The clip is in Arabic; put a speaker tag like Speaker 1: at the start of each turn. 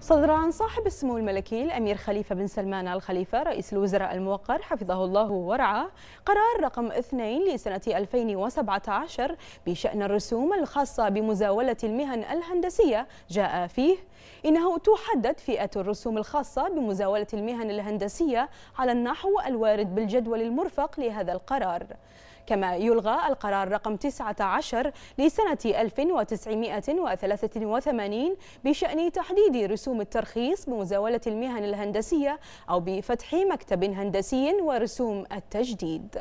Speaker 1: صدر عن صاحب السمو الملكي الأمير خليفة بن سلمان الخليفه رئيس الوزراء الموقر حفظه الله ورعاه قرار رقم 2 لسنة 2017 بشأن الرسوم الخاصة بمزاولة المهن الهندسية جاء فيه إنه تحدد فئة الرسوم الخاصة بمزاولة المهن الهندسية على النحو الوارد بالجدول المرفق لهذا القرار كما يلغى القرار رقم 19 لسنة 1983 بشأن تحديد رسوم الترخيص بمزاولة المهن الهندسية أو بفتح مكتب هندسي ورسوم التجديد